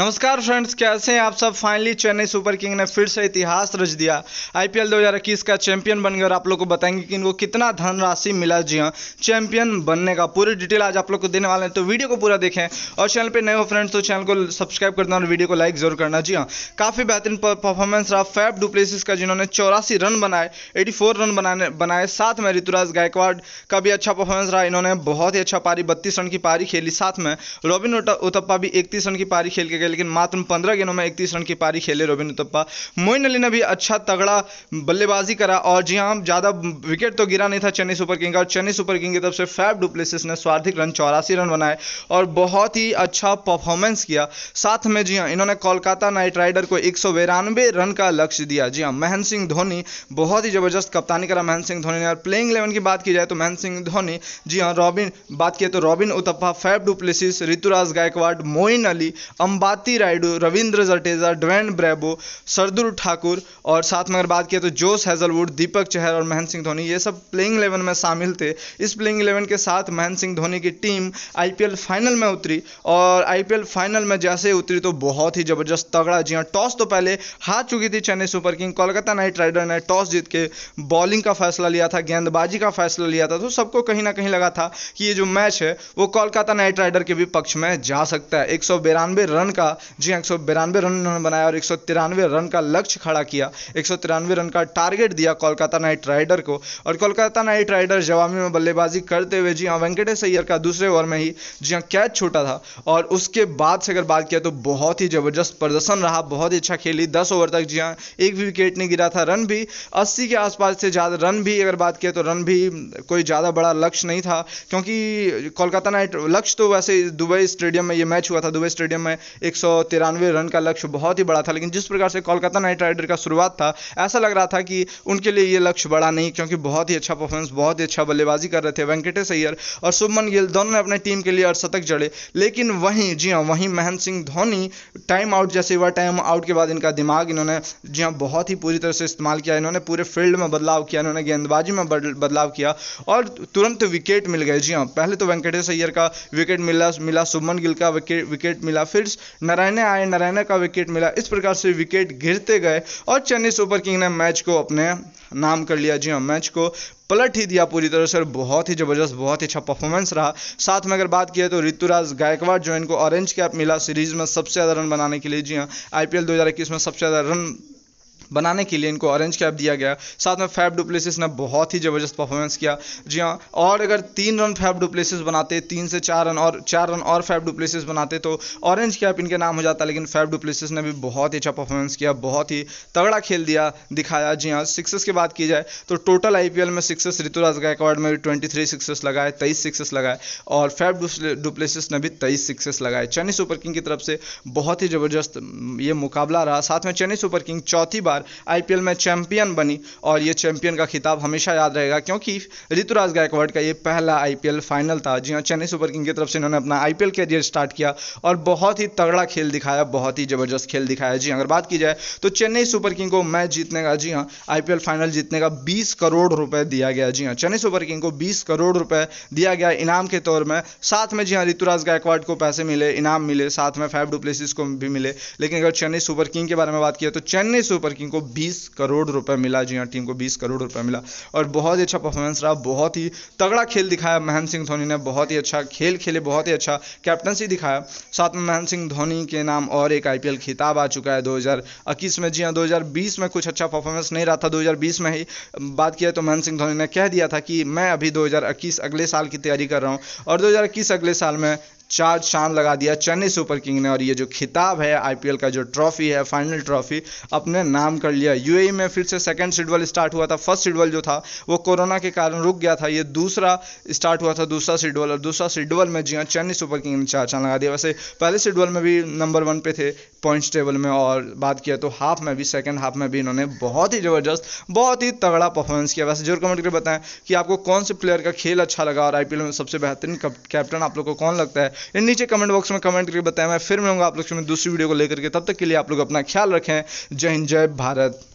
नमस्कार फ्रेंड्स कैसे हैं आप सब फाइनली चेन्नई सुपर किंग ने फिर से इतिहास रच दिया आईपीएल 2021 का चैंपियन बन गया और आप लोग को बताएंगे कि इनको कितना धनराशि मिला जी हाँ चैंपियन बनने का पूरी डिटेल आज आप लोग को देने वाले हैं तो वीडियो को पूरा देखें और चैनल पर नए हो फ्रेंड्स तो चैनल को सब्सक्राइब करना और वीडियो को लाइक जरूर करना जी हाँ काफ़ी बेहतरीन परफॉर्मेंस रहा फैब डुप्लेसिस का जिन्होंने चौरासी रन बनाए एटी रन बनाने बनाए साथ में ऋतुराज गायकवाड़ का भी अच्छा परफॉर्मेंस रहा इन्होंने बहुत ही अच्छा पारी बत्तीस रन की पारी खेली साथ में रॉबिन उतप्पा भी इकतीस रन की पारी खेल के गए है लेकिन मात्र पंद्रह गेंदों में इकतीस रन की पारी खेले रोबिन उत्तप्पा मोइन अली ने भी अच्छा तगड़ा बल्लेबाजी करा और जी हाँ ज़्यादा विकेट तो गिरा नहीं था चेन्नई सुपर किंग और चेन्नई सुपर किंग की तरफ से फैब डुप्लेसिस ने स्वार्थिक रन चौरासी रन बनाए और बहुत ही अच्छा परफॉर्मेंस किया साथ में जी हाँ इन्होंने कोलकाता नाइट राइडर को एक रन का लक्ष्य दिया जी हाँ महेंद्र सिंह धोनी बहुत ही ज़बरदस्त कप्तानी करा महेंद्र सिंह धोनी ने और प्लेइंग इलेवन की बात की जाए तो महेंद्र सिंह धोनी जी हाँ रॉबिन बात किया तो Robin Uthappa Faf du Plessis Ruturaj Gaikwad Moeen Ali Ambati Rayudu Ravindra Jadeja Dwayne Bravo Shardul Thakur और साथ में अगर बात किया तो जोस हैजलवुड दीपक चहर और महेंद्र सिंह धोनी ये सब प्लेइंग इलेवन में शामिल थे इस प्लेइंग इलेवन के साथ महेंद्र सिंह धोनी की टीम आईपीएल फाइनल में उतरी और आईपीएल फाइनल में जैसे उतरी तो बहुत ही जबरदस्त तगड़ा जी हाँ टॉस तो पहले हार चुकी थी Chennai super king Kolkata knight rider ने टॉस जीत के बॉलिंग का फैसला लिया था गेंदबाजी का फैसला लिया था तो सबको कहीं ना कहीं लगा था कि ये जो मैच है वो कोलकाता नाइट राइडर के भी पक्ष में जा सकता है एक रन का का जी हाँ, एक रन उन्होंने बनाया और एक रन का लक्ष्य खड़ा किया एक रन का टारगेट दिया कोलकाता नाइट राइडर को और कोलकाता नाइट राइडर जवाबी में बल्लेबाजी करते हुए जी हाँ वेंकटेश अय्यर का दूसरे ओवर में ही जी हाँ कैच छूटा था और उसके बाद से अगर बात किया तो बहुत ही ज़बरदस्त प्रदर्शन रहा बहुत ही अच्छा खेली दस ओवर तक जी हाँ एक भी विकेट नहीं गिरा था रन भी अस्सी के आसपास से ज़्यादा रन भी अगर बात किया तो रन भी कोई ज़्यादा बड़ा लक्ष्य नहीं था क्योंकि कोलकाता नाइट लक्ष्य तो वैसे दुबई स्टेडियम में ये मैच हुआ था दुबई स्टेडियम में एक रन का लक्ष्य बहुत ही बड़ा था लेकिन जिस प्रकार से कोलकाता नाइट राइडर का शुरुआत था ऐसा लग रहा था कि उनके लिए ये लक्ष्य बड़ा नहीं क्योंकि बहुत ही अच्छा परफॉर्मेंस बहुत ही अच्छा बल्लेबाजी कर रहे थे वेंकटेश अय्यर और शुभमन गिल दोनों ने अपने टीम के लिए अड़शतक जड़े लेकिन वहीं जी हाँ वहीं महेंद्र सिंह धोनी टाइम आउट जैसे हुआ टाइम आउट के बाद इनका दिमाग इन्होंने जी हाँ बहुत ही पूरी तरह से इस्तेमाल किया इन्होंने पूरे फील्ड में बदलाव किया इन्होंने गेंदबाजी में बदलाव किया और तुरंत विकेट मिल गए जी हाँ पहले तो वेंकटेश अय्यर का विकेट मिला मिला शुभमन गिल का विकेट मिला फिर नारायण आए नारायण का विकेट मिला इस प्रकार से विकेट गिरते गए और चेन्नई सुपर किंग ने मैच को अपने नाम कर लिया जी हाँ मैच को पलट ही दिया पूरी तरह से बहुत ही ज़बरदस्त बहुत ही अच्छा परफॉर्मेंस रहा साथ में अगर बात किया तो ऋतुराज गायकवाड़ जो इनको ऑरेंज कैप मिला सीरीज में सबसे ज़्यादा रन बनाने के लिए जी हाँ आई पी में सबसे ज़्यादा रन बनाने के लिए इनको ऑरेंज कैप दिया गया साथ में फैब डुप्लेसिस ने बहुत ही ज़बरदस्त परफॉर्मेंस किया जी हाँ और अगर तीन रन फैब डुप्लेसिस बनाते तीन से चार रन और चार रन और फैब डुप्लेसिस बनाते तो ऑरेंज कैप इनके नाम हो जाता लेकिन फैब डुप्लेसिस ने भी बहुत ही अच्छा परफॉर्मेंस किया बहुत ही तगड़ा खेल दिया दिखाया जी हाँ सिक्सेस की बात की जाए तो टोटल आई में सिक्सेस ऋतुराज गायकवाड़ में भी ट्वेंटी थ्री सिक्सेस लगाए तेईस सिक्सेस लगाए और फैब डुप्लेसिस ने भी तेईस सिक्सेस लगाए चेन्नई सुपर किंग की तरफ से बहुत ही ज़बरदस्त ये मुकाबला रहा साथ में चेन्नई सुपर किंग चौथी बार बार आईपीएल में चैंपियन बनी और ये चैंपियन का खिताब हमेशा याद रहेगा क्योंकि ऋतुराज गायकवाड़ का ये पहला आईपीएल फाइनल था जी हाँ चेन्नई सुपर किंग की तरफ से इन्होंने अपना आईपीएल करियर स्टार्ट किया और बहुत ही तगड़ा खेल दिखाया बहुत ही जबरदस्त खेल दिखाया जी हाँ, अगर बात की जाए तो चेन्नई सुपर किंग को मैच जीतने का जी हाँ आईपीएल फाइनल जीतने का बीस करोड़ रुपए दिया गया जी हाँ चेन्नई सुपर किंग को बीस करोड़ रुपए दिया गया इनाम के तौर में साथ में जी हाँ ऋतुराज गायकवाड़ को पैसे मिले इनाम मिले साथ में फाइव डुप्लेसिस को भी मिले लेकिन अगर चेन्नई सुपर किंग के बारे में बात किया तो चेन्नई सुपर किंग को 20 करोड़ रुपए मिला जी हाँ टीम को 20 करोड़ रुपए मिला और बहुत ही अच्छा परफॉर्मेंस रहा बहुत ही तगड़ा खेल दिखाया महेंद्र सिंह धोनी ने बहुत ही अच्छा खेल खेले बहुत ही अच्छा कैप्टनसी दिखाया साथ में महेंद्र सिंह धोनी के नाम और एक आई खिताब आ चुका है दो में जी हाँ दो में कुछ अच्छा परफॉर्मेंस नहीं रहा था दो में ही बात किया तो महेंद्र सिंह धोनी ने कह दिया था कि मैं अभी दो अगले साल की तैयारी कर रहा हूँ और दो अगले साल में चार चांद लगा दिया चेन्नई सुपर किंग ने और ये जो खिताब है आईपीएल का जो ट्रॉफी है फाइनल ट्रॉफी अपने नाम कर लिया यूएई e में फिर से सेकंड शेड्यूल स्टार्ट हुआ था फर्स्ट शेड्यूल जो था वो कोरोना के कारण रुक गया था ये दूसरा स्टार्ट हुआ था दूसरा शेड्यूल और दूसरा शेड्यूल में जी हाँ चेन्नई सुपर किंग ने चार चांद लगा दिया वैसे पहले शेड्यूल में भी नंबर वन पे थे पॉइंट्स टेबल में और बात किया तो हाफ में भी सेकेंड हाफ में भी इन्होंने बहुत ही ज़बरदस्त बहुत ही तगड़ा परफॉर्मेंस किया वैसे जरूर कमेंट करके बताएं कि आपको कौन से प्लेयर का खेल अच्छा लगा और आईपीएल में सबसे बेहतरीन कैप्टन आप लोग को कौन लगता है इन नीचे कमेंट बॉक्स में कमेंट करके बताएं मैं फिर मिलूंगा आप लोग से दूसरी वीडियो को लेकर के तब तक के लिए आप लोग अपना ख्याल रखें जय हिंद जय भारत